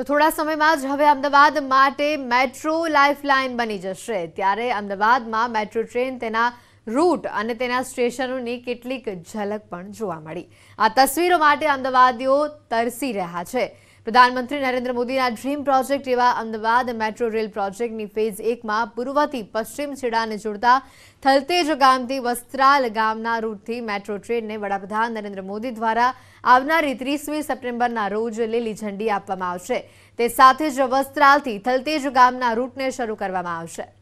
તો થોડા સમયમાં જ હવે અમદાવાદ માટે મેટ્રો લાઇફલાઇન બની જશે ત્યારે અમદાવાદમાં મેટ્રો ટ્રેન તેના રૂટ અને તેના સ્ટેશનોની કેટલીક ઝલક પણ જોવા મળી આ તસવીરો માટે અમદાવાદીઓ તરસી રહ્યા છે પ્રધાનમંત્રી નરેન્દ્ર મોદીના ડ્રીમ પ્રોજેક્ટ એવા અમદાવાદ મેટ્રો રેલ પ્રોજેક્ટની ફેઝ એકમાં પૂર્વથી પશ્ચિમ છેડાને જોડતા થલતેજ ગામથી વસ્ત્રાલ ગામના રૂટથી મેટ્રો ટ્રેનને વડાપ્રધાન નરેન્દ્ર મોદી દ્વારા આવનારી ત્રીસમી સપ્ટેમ્બરના રોજ લીલી ઝંડી આપવામાં આવશે તે સાથે જ વસ્ત્રાલથી થલતેજ ગામના રૂટને શરૂ કરવામાં આવશે